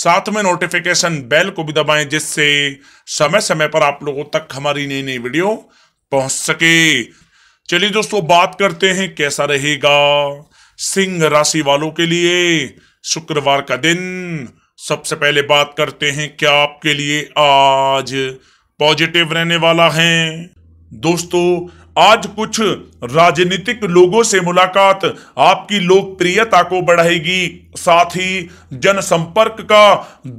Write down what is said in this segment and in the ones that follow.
साथ में notification bell को भी दबाएं जिससे समय समय पर आप लोगों तक हमारी नई नई वीडियो पहुंच सके चलिए दोस्तों बात करते हैं कैसा रहेगा सिंह राशि वालों के लिए शुक्रवार का दिन सबसे पहले बात करते हैं क्या आपके लिए आज पॉजिटिव रहने वाला है दोस्तों आज कुछ राजनीतिक लोगों से मुलाकात आपकी लोकप्रियता को बढ़ाएगी साथ ही जनसंपर्क का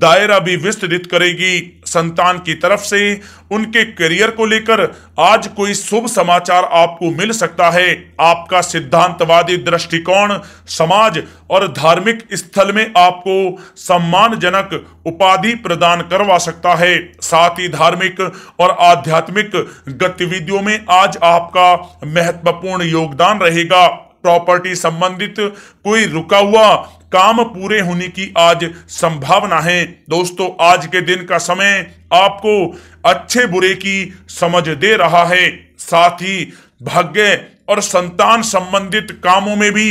दायरा भी विस्तृत करेगी संतान की तरफ से उनके करियर को लेकर आज कोई शुभ समाचार आपको मिल सकता है आपका सिद्धांतवादी दृष्टिकोण समाज और धार्मिक स्थल में आपको सम्मानजनक उपाधि प्रदान करवा सकता है साथ ही धार्मिक और आध्यात्मिक गतिविधियों में आज आप आपका महत्वपूर्ण योगदान रहेगा प्रॉपर्टी संबंधित कोई रुका हुआ काम पूरे होने की आज संभावना है दोस्तों आज के दिन का समय आपको अच्छे बुरे की समझ दे रहा है साथ ही भाग्य और संतान संबंधित कामों में भी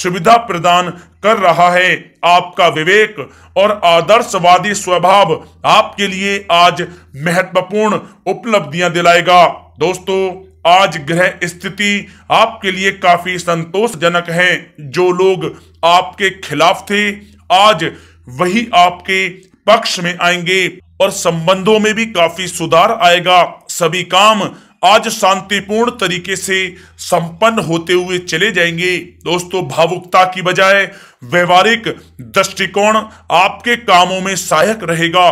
सुविधा प्रदान कर रहा है आपका विवेक और आदर्शवादी स्वभाव आपके लिए आज महत्वपूर्ण उपलब्धियां दिलाएगा दोस्तों आज ग्रह स्थिति आपके लिए काफी संतोषजनक है जो लोग आपके खिलाफ थे आज वही आपके पक्ष में आएंगे और संबंधों में भी काफी सुधार आएगा सभी काम आज शांतिपूर्ण तरीके से संपन्न होते हुए चले जाएंगे दोस्तों भावुकता की बजाय व्यवहारिक दृष्टिकोण आपके कामों में सहायक रहेगा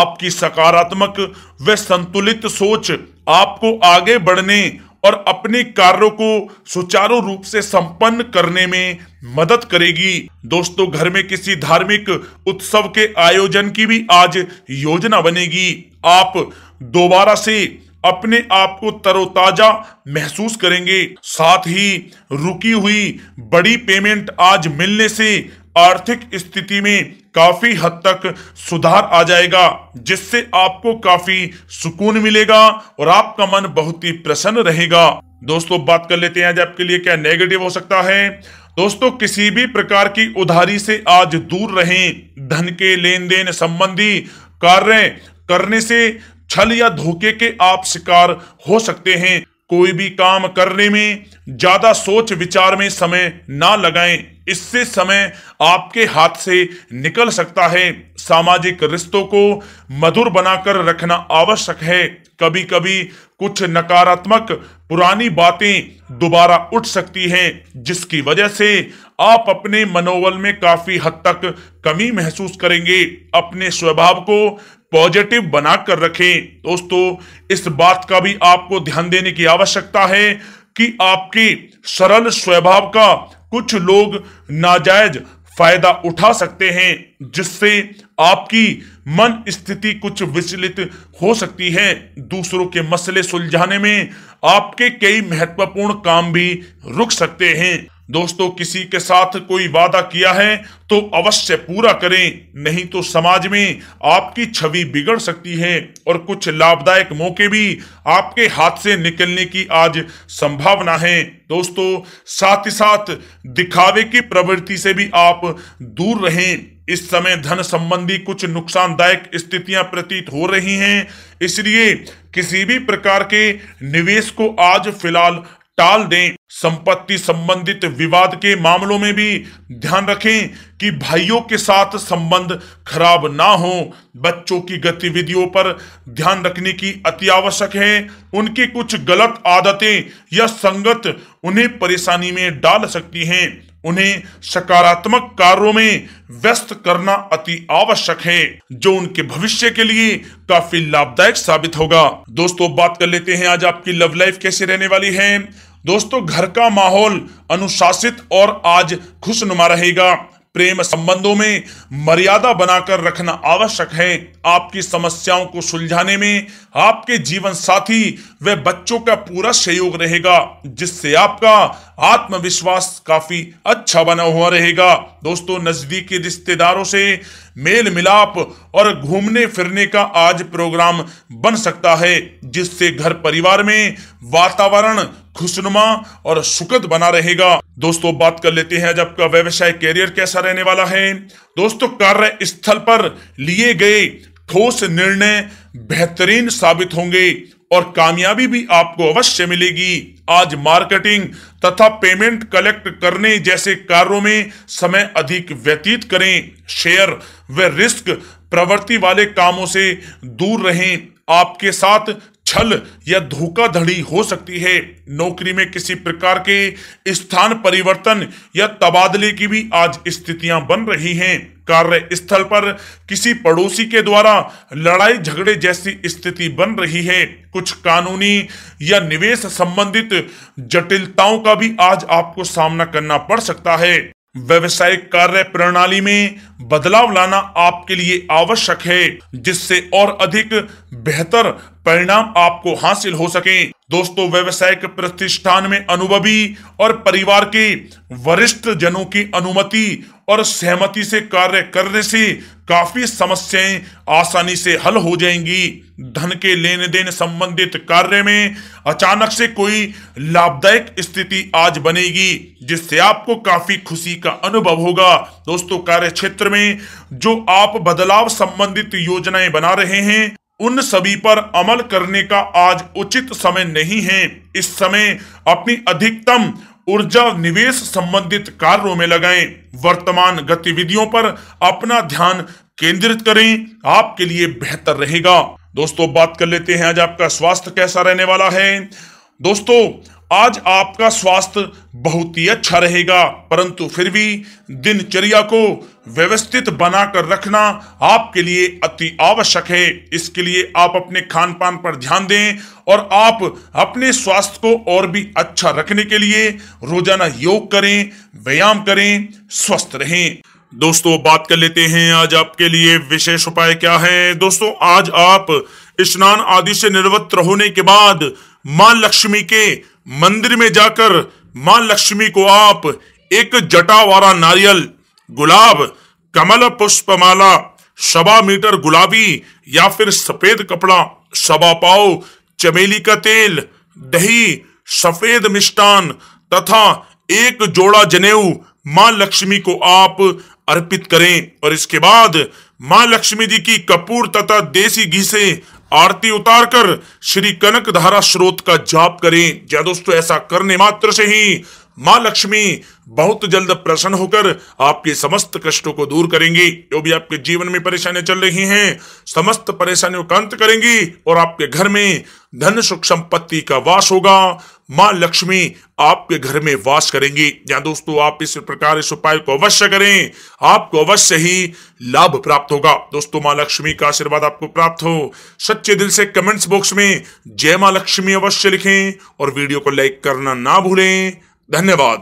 आपकी सकारात्मक व संतुलित सोच आपको आगे बढ़ने और अपने कार्यों को सुचारू रूप से संपन्न करने में मदद करेगी दोस्तों घर में किसी धार्मिक उत्सव के आयोजन की भी आज योजना बनेगी आप दोबारा से अपने आप को तरोताजा महसूस करेंगे साथ ही रुकी हुई बड़ी पेमेंट आज मिलने से आर्थिक स्थिति में काफी हद तक सुधार आ जाएगा जिससे आपको काफी सुकून मिलेगा और आपका मन बहुत ही प्रसन्न रहेगा दोस्तों बात कर लेते हैं आज आपके लिए क्या नेगेटिव हो सकता है दोस्तों किसी भी प्रकार की उधारी से आज दूर रहें धन के लेन देन संबंधी कार्य करने से छल या धोखे के आप शिकार हो सकते हैं कोई भी काम करने में ज्यादा सोच विचार में समय ना लगाएं इससे समय आपके हाथ से निकल सकता है सामाजिक रिश्तों को मधुर बनाकर रखना आवश्यक है कभी कभी कुछ नकारात्मक पुरानी बातें दोबारा उठ सकती हैं जिसकी वजह से आप अपने मनोबल में काफी हद तक कमी महसूस करेंगे अपने स्वभाव को पॉजिटिव बनाकर रखें दोस्तों इस बात का भी आपको ध्यान देने की आवश्यकता है कि आपके सरल स्वभाव का कुछ लोग नाजायज फायदा उठा सकते हैं जिससे आपकी मन स्थिति कुछ विचलित हो सकती है दूसरों के मसले सुलझाने में आपके कई महत्वपूर्ण काम भी रुक सकते हैं दोस्तों किसी के साथ कोई वादा किया है तो अवश्य पूरा करें नहीं तो समाज में आपकी छवि बिगड़ सकती है और कुछ लाभदायक मौके भी आपके हाथ से निकलने की आज संभावना है दोस्तों साथ ही साथ दिखावे की प्रवृत्ति से भी आप दूर रहें इस समय धन संबंधी कुछ नुकसानदायक स्थितियां प्रतीत हो रही हैं इसलिए किसी भी प्रकार के निवेश को आज फिलहाल टाल दें संपत्ति संबंधित विवाद के मामलों में भी ध्यान रखें कि भाइयों के साथ संबंध खराब ना हो बच्चों की गतिविधियों पर ध्यान रखने की अति आवश्यक है उनकी कुछ गलत आदतें या संगत उन्हें परेशानी में डाल सकती हैं उन्हें सकारात्मक कार्यों में व्यस्त करना अति आवश्यक है जो उनके भविष्य के लिए काफी लाभदायक साबित होगा दोस्तों बात कर लेते हैं आज आपकी लव लाइफ कैसे रहने वाली है दोस्तों घर का माहौल अनुशासित और आज खुशनुमा रहेगा प्रेम संबंधों में मर्यादा बनाकर रखना आवश्यक है आपकी समस्याओं को सुलझाने में आपके जीवन साथी व बच्चों का पूरा सहयोग रहेगा जिससे आपका आत्मविश्वास काफी अच्छा बना हुआ रहेगा दोस्तों नजदीकी रिश्तेदारों से मेल मिलाप और घूमने फिरने का आज प्रोग्राम बन सकता है जिससे घर परिवार में वातावरण खुशनुमा और सुखद बना रहेगा दोस्तों बात कर लेते हैं आज आपका व्यवसाय कैरियर कैसा रहने वाला है दोस्तों कार्य स्थल पर लिए गए ठोस निर्णय बेहतरीन साबित होंगे और कामयाबी भी आपको अवश्य मिलेगी आज मार्केटिंग तथा पेमेंट कलेक्ट करने जैसे कार्यों में समय अधिक व्यतीत करें शेयर व रिस्क प्रवृत्ति वाले कामों से दूर रहें आपके साथ छल या धोखाधड़ी हो सकती है नौकरी में किसी प्रकार के स्थान परिवर्तन या तबादले की भी आज स्थितियां बन रही हैं कार्य स्थल पर किसी पड़ोसी के द्वारा लड़ाई झगड़े जैसी स्थिति बन रही है कुछ कानूनी या निवेश संबंधित जटिलताओं का भी आज आपको सामना करना पड़ सकता है व्यवसायिक कार्य प्रणाली में बदलाव लाना आपके लिए आवश्यक है जिससे और अधिक बेहतर परिणाम आपको हासिल हो सके दोस्तों व्यवसायिक प्रतिष्ठान में अनुभवी और परिवार के वरिष्ठ जनों की अनुमति और सहमति से कार्य करने से काफी समस्याएं आसानी से हल हो जाएंगी धन के लेन देन संबंधित कार्य में अचानक से कोई लाभदायक स्थिति आज बनेगी जिससे आपको काफी खुशी का अनुभव होगा दोस्तों कार्य क्षेत्र में जो आप बदलाव संबंधित योजनाएं बना रहे हैं उन सभी पर अमल करने का आज उचित समय नहीं है इस समय अपनी अधिकतम ऊर्जा निवेश संबंधित कार्यों में लगाएं वर्तमान गतिविधियों पर अपना ध्यान केंद्रित करें आपके लिए बेहतर रहेगा दोस्तों बात कर लेते हैं आज आपका स्वास्थ्य कैसा रहने वाला है दोस्तों आज आपका स्वास्थ्य बहुत ही अच्छा रहेगा परंतु फिर भी दिनचर्या को व्यवस्थित बनाकर रखना आपके लिए अति आवश्यक है इसके लिए आप अपने खान पान पर ध्यान दें और आप अपने स्वास्थ्य को और भी अच्छा रखने के लिए रोजाना योग करें व्यायाम करें स्वस्थ रहें दोस्तों बात कर लेते हैं आज आपके लिए विशेष उपाय क्या है दोस्तों आज आप स्नान आदि से निर्वृत्त होने के बाद मां लक्ष्मी के मंदिर में जाकर मां लक्ष्मी को आप एक जटा वाला नारियल गुलाब कमल पुष्पमाला सवा मीटर गुलाबी या फिर सफेद कपड़ा सवा पाओ चमेली का तेल दही सफेद मिष्टान तथा एक जोड़ा जनेऊ मां लक्ष्मी को आप अर्पित करें और इसके बाद मां लक्ष्मी जी की कपूर तथा देसी घी से आरती उतारकर श्री कनक धारा स्रोत का जाप करें या दोस्तों ऐसा करने मात्र से ही माँ लक्ष्मी बहुत जल्द प्रसन्न होकर आपके समस्त कष्टों को दूर करेंगी जो भी आपके जीवन में परेशानियां चल रही हैं समस्त परेशानियों का अंत करेंगी और आपके घर में धन सुख संपत्ति का वास होगा माँ लक्ष्मी आपके घर में वास करेंगी या दोस्तों आप इस प्रकार इस उपाय को अवश्य करें आपको अवश्य ही लाभ प्राप्त होगा दोस्तों माँ लक्ष्मी का आशीर्वाद आपको प्राप्त हो सच्चे दिल से कमेंट्स बॉक्स में जय माँ लक्ष्मी अवश्य लिखें और वीडियो को लाइक करना ना भूलें धन्यवाद